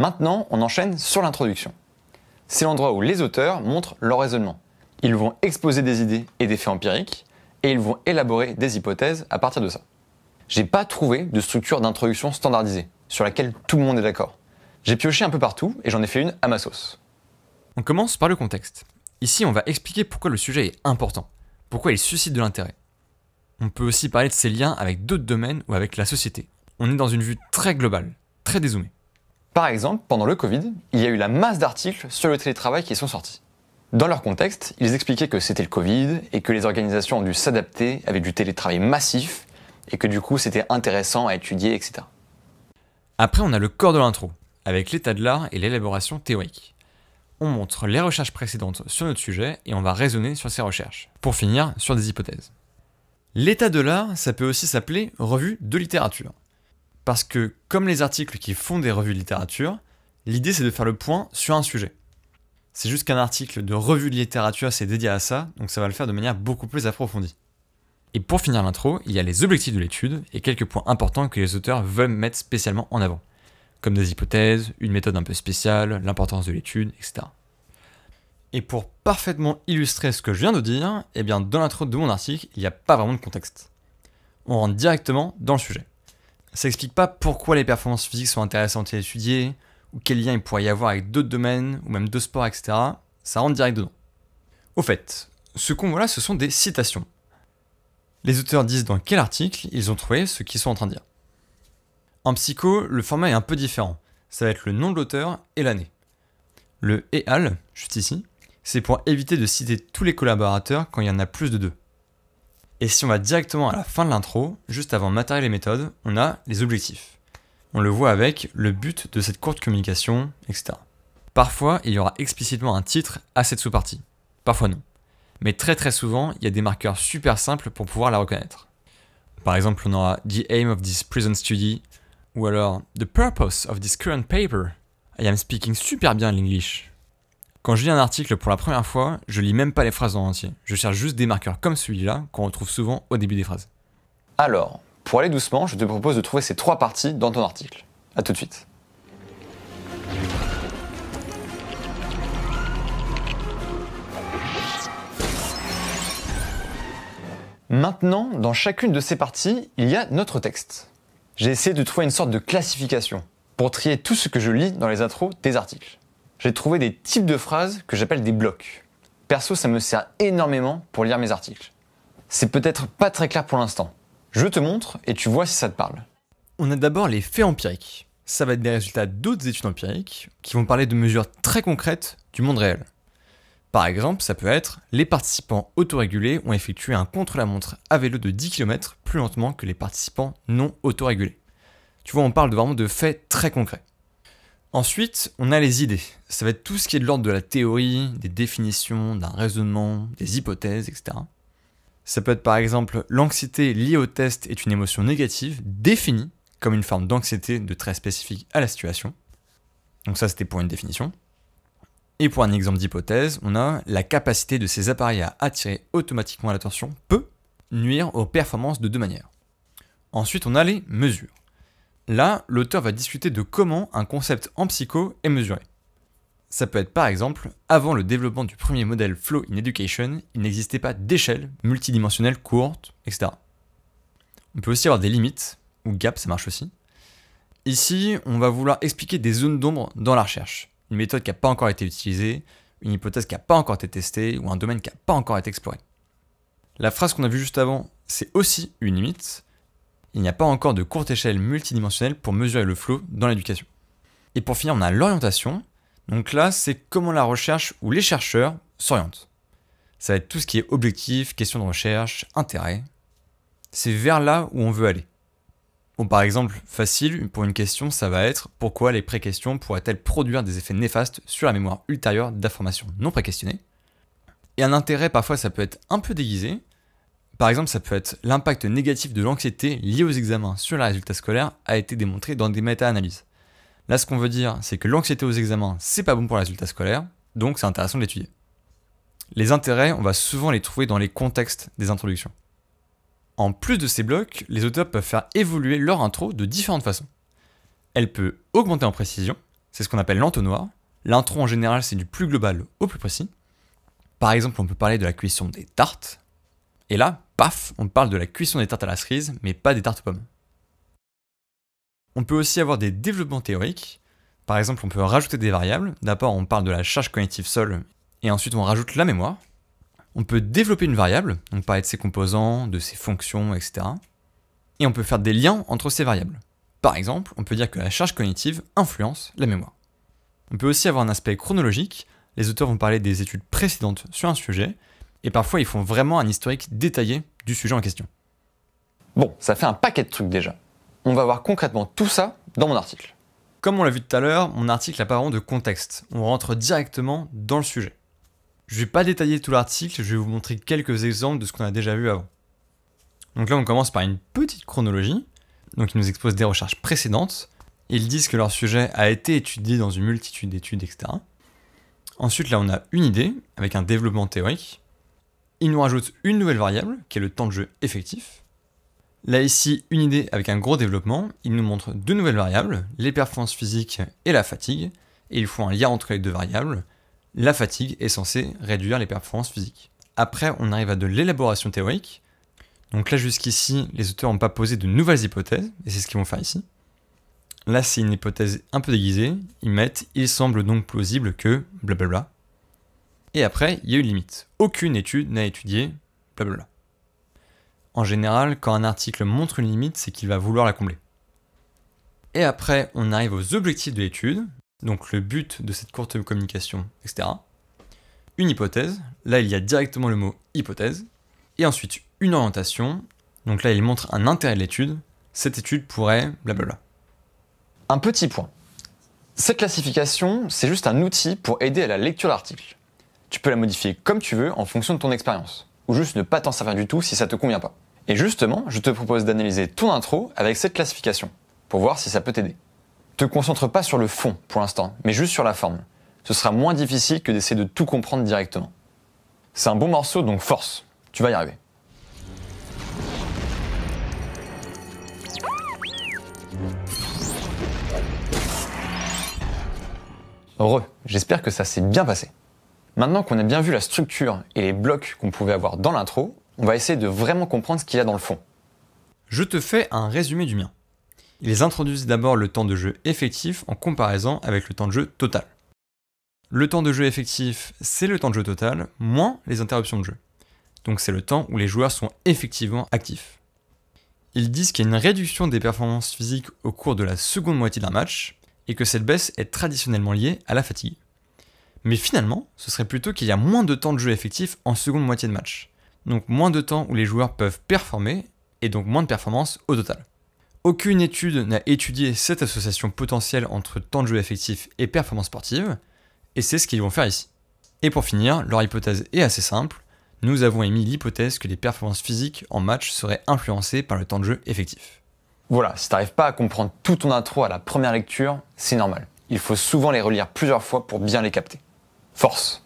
Maintenant, on enchaîne sur l'introduction. C'est l'endroit où les auteurs montrent leur raisonnement. Ils vont exposer des idées et des faits empiriques, et ils vont élaborer des hypothèses à partir de ça. J'ai pas trouvé de structure d'introduction standardisée, sur laquelle tout le monde est d'accord. J'ai pioché un peu partout, et j'en ai fait une à ma sauce. On commence par le contexte. Ici, on va expliquer pourquoi le sujet est important, pourquoi il suscite de l'intérêt. On peut aussi parler de ses liens avec d'autres domaines ou avec la société. On est dans une vue très globale, très dézoomée. Par exemple, pendant le Covid, il y a eu la masse d'articles sur le télétravail qui sont sortis. Dans leur contexte, ils expliquaient que c'était le Covid et que les organisations ont dû s'adapter avec du télétravail massif et que du coup c'était intéressant à étudier, etc. Après, on a le corps de l'intro, avec l'état de l'art et l'élaboration théorique. On montre les recherches précédentes sur notre sujet et on va raisonner sur ces recherches, pour finir sur des hypothèses. L'état de l'art, ça peut aussi s'appeler revue de littérature. Parce que, comme les articles qui font des revues de littérature, l'idée c'est de faire le point sur un sujet. C'est juste qu'un article de revue de littérature c'est dédié à ça, donc ça va le faire de manière beaucoup plus approfondie. Et pour finir l'intro, il y a les objectifs de l'étude et quelques points importants que les auteurs veulent mettre spécialement en avant, comme des hypothèses, une méthode un peu spéciale, l'importance de l'étude, etc. Et pour parfaitement illustrer ce que je viens de dire, eh bien dans l'intro de mon article, il n'y a pas vraiment de contexte. On rentre directement dans le sujet. Ça explique pas pourquoi les performances physiques sont intéressantes à étudier, ou quel lien il pourrait y avoir avec d'autres domaines, ou même deux sports, etc. Ça rentre direct dedans. Au fait, ce qu'on voit là, ce sont des citations. Les auteurs disent dans quel article ils ont trouvé ce qu'ils sont en train de dire. En psycho, le format est un peu différent. Ça va être le nom de l'auteur et l'année. Le et al. juste ici, c'est pour éviter de citer tous les collaborateurs quand il y en a plus de deux. Et si on va directement à la fin de l'intro, juste avant matériel et méthode, on a les objectifs. On le voit avec le but de cette courte communication, etc. Parfois, il y aura explicitement un titre à cette sous-partie. Parfois non. Mais très très souvent, il y a des marqueurs super simples pour pouvoir la reconnaître. Par exemple, on aura The aim of this present study, ou alors The purpose of this current paper. I am speaking super bien l'anglais. Quand je lis un article pour la première fois, je lis même pas les phrases en entier. Je cherche juste des marqueurs comme celui-là qu'on retrouve souvent au début des phrases. Alors, pour aller doucement, je te propose de trouver ces trois parties dans ton article. A tout de suite. Maintenant, dans chacune de ces parties, il y a notre texte. J'ai essayé de trouver une sorte de classification pour trier tout ce que je lis dans les intros des articles j'ai trouvé des types de phrases que j'appelle des blocs. Perso, ça me sert énormément pour lire mes articles. C'est peut-être pas très clair pour l'instant. Je te montre et tu vois si ça te parle. On a d'abord les faits empiriques. Ça va être des résultats d'autres études empiriques qui vont parler de mesures très concrètes du monde réel. Par exemple, ça peut être les participants autorégulés ont effectué un contre-la-montre à vélo de 10 km plus lentement que les participants non autorégulés. Tu vois, on parle vraiment de faits très concrets. Ensuite, on a les idées. Ça va être tout ce qui est de l'ordre de la théorie, des définitions, d'un raisonnement, des hypothèses, etc. Ça peut être par exemple l'anxiété liée au test est une émotion négative définie comme une forme d'anxiété de très spécifique à la situation. Donc ça c'était pour une définition. Et pour un exemple d'hypothèse, on a la capacité de ces appareils à attirer automatiquement l'attention peut nuire aux performances de deux manières. Ensuite, on a les mesures. Là, l'auteur va discuter de comment un concept en psycho est mesuré. Ça peut être par exemple, avant le développement du premier modèle Flow in Education, il n'existait pas d'échelle multidimensionnelle courte, etc. On peut aussi avoir des limites, ou gaps, ça marche aussi. Ici, on va vouloir expliquer des zones d'ombre dans la recherche. Une méthode qui n'a pas encore été utilisée, une hypothèse qui n'a pas encore été testée, ou un domaine qui n'a pas encore été exploré. La phrase qu'on a vue juste avant, c'est aussi une limite, il n'y a pas encore de courte échelle multidimensionnelle pour mesurer le flot dans l'éducation. Et pour finir, on a l'orientation. Donc là, c'est comment la recherche ou les chercheurs s'orientent. Ça va être tout ce qui est objectif, question de recherche, intérêt. C'est vers là où on veut aller. Bon, par exemple, facile, pour une question, ça va être pourquoi les pré-questions pourraient-elles produire des effets néfastes sur la mémoire ultérieure d'informations non pré-questionnées Et un intérêt, parfois, ça peut être un peu déguisé, par exemple, ça peut être l'impact négatif de l'anxiété liée aux examens sur les résultats scolaires a été démontré dans des méta-analyses. Là, ce qu'on veut dire, c'est que l'anxiété aux examens, c'est pas bon pour les résultats scolaires, donc c'est intéressant de l'étudier. Les intérêts, on va souvent les trouver dans les contextes des introductions. En plus de ces blocs, les auteurs peuvent faire évoluer leur intro de différentes façons. Elle peut augmenter en précision, c'est ce qu'on appelle l'entonnoir. L'intro en général, c'est du plus global au plus précis. Par exemple, on peut parler de la cuisson des tartes, et là, paf, on parle de la cuisson des tartes à la cerise, mais pas des tartes pommes. On peut aussi avoir des développements théoriques. Par exemple, on peut rajouter des variables. D'abord, on parle de la charge cognitive seule, et ensuite on rajoute la mémoire. On peut développer une variable, donc parler de ses composants, de ses fonctions, etc. Et on peut faire des liens entre ces variables. Par exemple, on peut dire que la charge cognitive influence la mémoire. On peut aussi avoir un aspect chronologique. Les auteurs vont parler des études précédentes sur un sujet, et parfois ils font vraiment un historique détaillé du sujet en question. Bon, ça fait un paquet de trucs déjà. On va voir concrètement tout ça dans mon article. Comme on l'a vu tout à l'heure, mon article n'a pas vraiment de contexte. On rentre directement dans le sujet. Je ne vais pas détailler tout l'article, je vais vous montrer quelques exemples de ce qu'on a déjà vu avant. Donc là, on commence par une petite chronologie. Donc ils nous exposent des recherches précédentes. Ils disent que leur sujet a été étudié dans une multitude d'études, etc. Ensuite, là, on a une idée avec un développement théorique il nous rajoute une nouvelle variable, qui est le temps de jeu effectif. Là ici, une idée avec un gros développement, il nous montre deux nouvelles variables, les performances physiques et la fatigue, et il faut un lien entre les deux variables. La fatigue est censée réduire les performances physiques. Après, on arrive à de l'élaboration théorique. Donc là jusqu'ici, les auteurs n'ont pas posé de nouvelles hypothèses, et c'est ce qu'ils vont faire ici. Là, c'est une hypothèse un peu déguisée. Ils mettent « il semble donc plausible que blablabla ». Et après, il y a une limite. Aucune étude n'a étudié, blablabla. En général, quand un article montre une limite, c'est qu'il va vouloir la combler. Et après, on arrive aux objectifs de l'étude, donc le but de cette courte communication, etc. Une hypothèse, là il y a directement le mot hypothèse, et ensuite une orientation, donc là il montre un intérêt de l'étude, cette étude pourrait blablabla. Un petit point. Cette classification, c'est juste un outil pour aider à la lecture de l'article tu peux la modifier comme tu veux en fonction de ton expérience, ou juste ne pas t'en servir du tout si ça te convient pas. Et justement, je te propose d'analyser ton intro avec cette classification, pour voir si ça peut t'aider. Te concentre pas sur le fond pour l'instant, mais juste sur la forme. Ce sera moins difficile que d'essayer de tout comprendre directement. C'est un bon morceau, donc force, tu vas y arriver. Heureux, j'espère que ça s'est bien passé. Maintenant qu'on a bien vu la structure et les blocs qu'on pouvait avoir dans l'intro, on va essayer de vraiment comprendre ce qu'il y a dans le fond. Je te fais un résumé du mien. Ils introduisent d'abord le temps de jeu effectif en comparaison avec le temps de jeu total. Le temps de jeu effectif, c'est le temps de jeu total moins les interruptions de jeu. Donc c'est le temps où les joueurs sont effectivement actifs. Ils disent qu'il y a une réduction des performances physiques au cours de la seconde moitié d'un match et que cette baisse est traditionnellement liée à la fatigue. Mais finalement, ce serait plutôt qu'il y a moins de temps de jeu effectif en seconde moitié de match. Donc moins de temps où les joueurs peuvent performer, et donc moins de performance au total. Aucune étude n'a étudié cette association potentielle entre temps de jeu effectif et performance sportive, et c'est ce qu'ils vont faire ici. Et pour finir, leur hypothèse est assez simple, nous avons émis l'hypothèse que les performances physiques en match seraient influencées par le temps de jeu effectif. Voilà, si t'arrives pas à comprendre tout ton intro à la première lecture, c'est normal. Il faut souvent les relire plusieurs fois pour bien les capter force.